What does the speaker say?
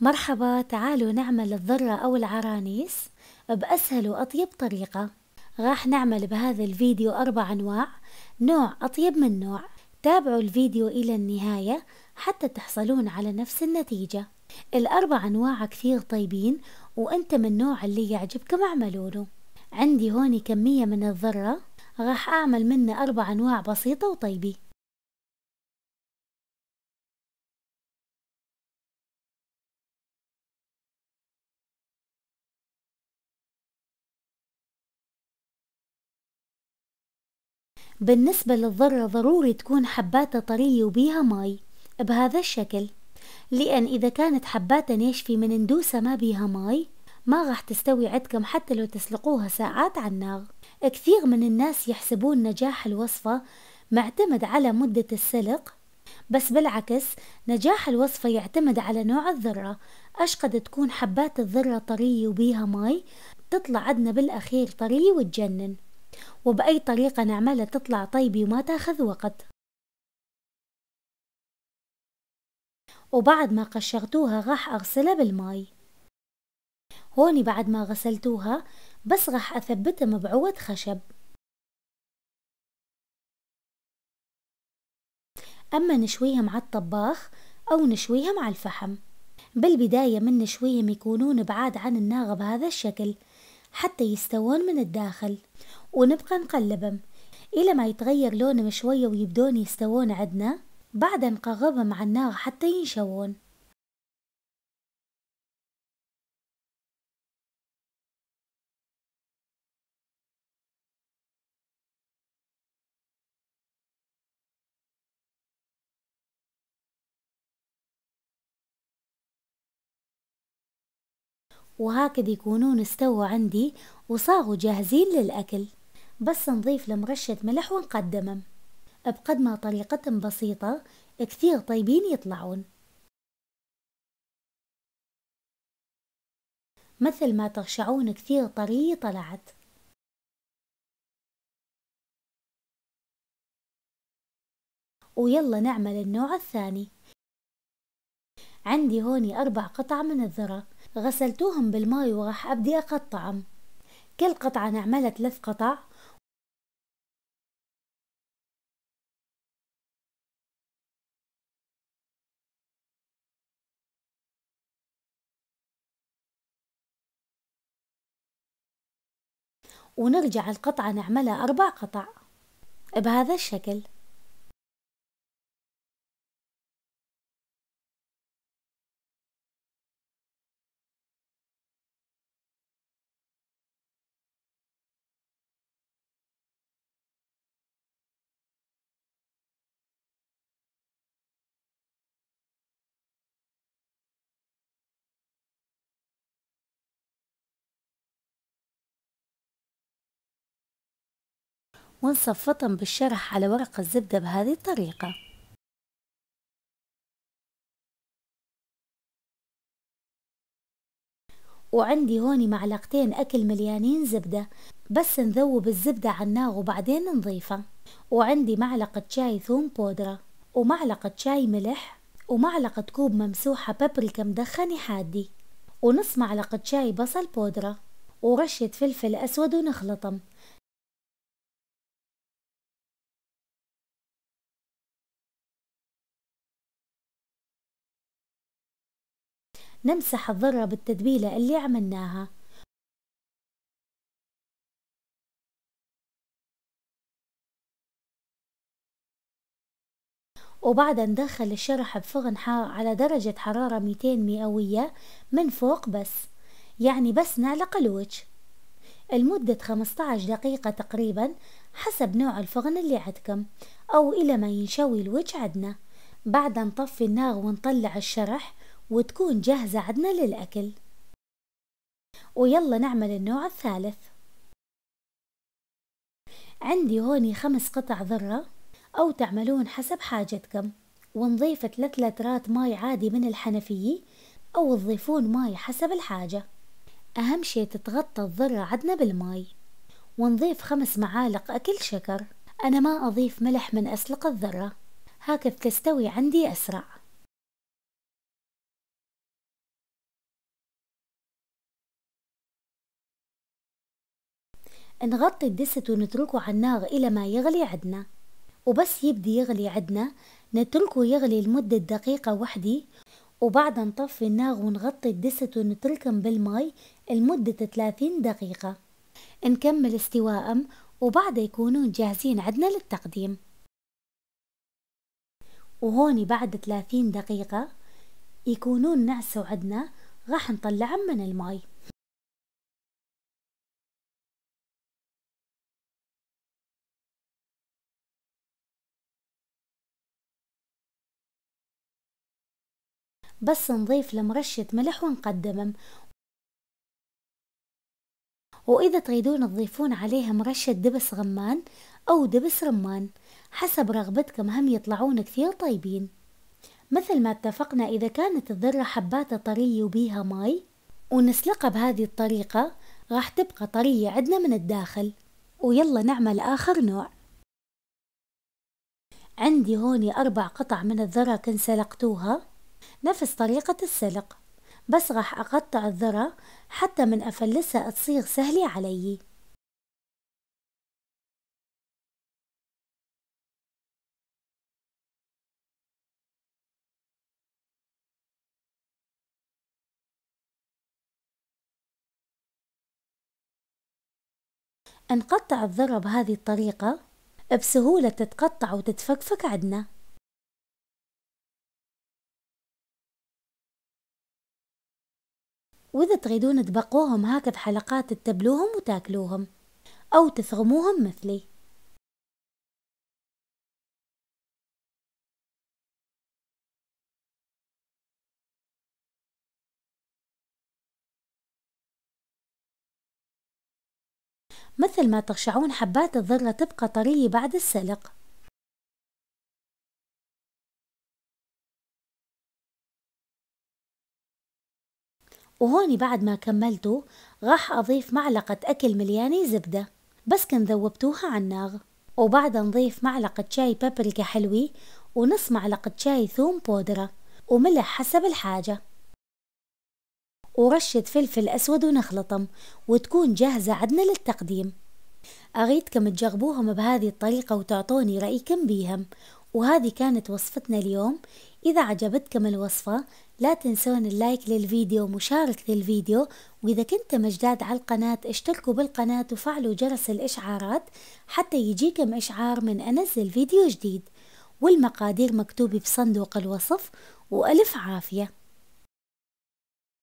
مرحبا تعالوا نعمل الذرة أو العرانيس بأسهل وأطيب طريقة راح نعمل بهذا الفيديو أربع أنواع نوع أطيب من نوع تابعوا الفيديو إلى النهاية حتى تحصلون على نفس النتيجة الأربع أنواع كثير طيبين وأنت من النوع اللي يعجبكم معملونه عندي هوني كمية من الذرة راح أعمل منه أربع أنواع بسيطة وطيبة بالنسبة للذرة ضروري تكون حباتها طرية وبيها مي بهذا الشكل لأن إذا كانت حباتها ناشفة من ندوسة ما بيها مي ما راح تستوي عندكم حتى لو تسلقوها ساعات على النار كثير من الناس يحسبون نجاح الوصفة معتمد على مدة السلق بس بالعكس نجاح الوصفة يعتمد على نوع الذرة أشقد تكون حبات الذرة طرية وبيها مي تطلع عدنا بالأخير طرية وتجنن وبأي طريقة نعملها تطلع طيبة وما تاخذ وقت وبعد ما قشرتوها راح أغسلها بالماي هوني بعد ما غسلتوها بس راح أثبتها مبعوة خشب أما نشويها مع الطباخ أو نشويها مع الفحم بالبداية من نشويهم يكونون بعاد عن النار بهذا الشكل حتى يستوون من الداخل ونبقى نقلبهم إلى ما يتغير لونهم شوية ويبدون يستوون عدنا بعدها نقغبهم على النار حتى ينشوون وهكذا يكونون استووا عندي وصاغوا جاهزين للأكل بس نضيف لهم رشة ملح ونقدمهم بقد ما طريقتهم بسيطة كثير طيبين يطلعون مثل ما تغشعون كثير طرية طلعت ويلا نعمل النوع الثاني عندي هوني أربع قطع من الذرة غسلتوهم بالماي وراح أبدي أقطعهم كل قطعة نعملها ثلاث قطع ونرجع القطعة نعملها أربع قطع بهذا الشكل ونصفطهم بالشرح على ورق الزبدة بهذه الطريقة وعندي هوني معلقتين أكل مليانين زبدة بس نذوب الزبدة على وبعدين نضيفها وعندي معلقة شاي ثوم بودرة ومعلقة شاي ملح ومعلقة كوب ممسوحة بابريكا مدخنة حادي ونص معلقة شاي بصل بودرة ورشة فلفل أسود ونخلطهم نمسح الذرة بالتتبيلة اللي عملناها وبعدها ندخل الشرح بفغن حار على درجة حرارة 200 مئوية من فوق بس يعني بس نعلق الوجه لمدة 15 دقيقة تقريبا حسب نوع الفغن اللي عندكم أو إلى ما ينشوي الوجه عندنا بعد نطفي النار ونطلع الشرح وتكون جاهزة عدنا للأكل ويلا نعمل النوع الثالث عندي هوني خمس قطع ذرة أو تعملون حسب حاجتكم ونضيف ثلاث لترات ماي عادي من الحنفية أو تضيفون ماي حسب الحاجة أهم شي تتغطى الذرة عدنا بالماي ونضيف خمس معالق أكل شكر أنا ما أضيف ملح من أسلق الذرة هكذا تستوي عندي أسرع نغطي الدسة ونتركه على النار إلى ما يغلي عدنا وبس يبدي يغلي عدنا نتركه يغلي لمدة دقيقة وحدي وبعدها نطفي النار ونغطي الدسة ونتركهم بالماء لمدة 30 دقيقة نكمل استواءهم وبعدها يكونون جاهزين عدنا للتقديم وهوني بعد 30 دقيقة يكونون نعسوا عدنا راح نطلعهم من الماي بس نضيف المرشة ملح ونقدمهم وإذا تريدون تضيفون عليها مرشة دبس غمان أو دبس رمان حسب رغبتكم هم يطلعون كثير طيبين مثل ما اتفقنا إذا كانت الذرة حباتها طرية وبيها ماي ونسلقها بهذه الطريقة راح تبقى طرية عندنا من الداخل ويلا نعمل آخر نوع عندي هوني أربع قطع من الذرة كن سلقتوها نفس طريقة السلق بس راح أقطع الذرة حتى من أفلسها تصير سهلة علي نقطع الذرة بهذه الطريقة بسهولة تتقطع وتتفكفك عدنا وإذا تريدون تبقوهم هكذا حلقات تتبلوهم وتاكلوهم أو تثغموهم مثلي مثل ما تغشعون حبات الذرة تبقى طرية بعد السلق وهوني بعد ما كملته راح أضيف معلقة أكل مليانة زبدة بس كن ذوبتوها على النار وبعدها نضيف معلقة شاي بابريكا حلوة ونص معلقة شاي ثوم بودرة وملح حسب الحاجة ورشة فلفل أسود ونخلطهم وتكون جاهزة عدنا للتقديم أريدكم تجربوهم بهذه الطريقة وتعطوني رأيكم بيهم وهذه كانت وصفتنا اليوم إذا عجبتكم الوصفة لا تنسون اللايك للفيديو ومشاركة الفيديو وإذا كنتم جداد على القناة اشتركوا بالقناة وفعلوا جرس الإشعارات حتى يجيكم إشعار من أنزل فيديو جديد والمقادير مكتوبة بصندوق الوصف وألف عافية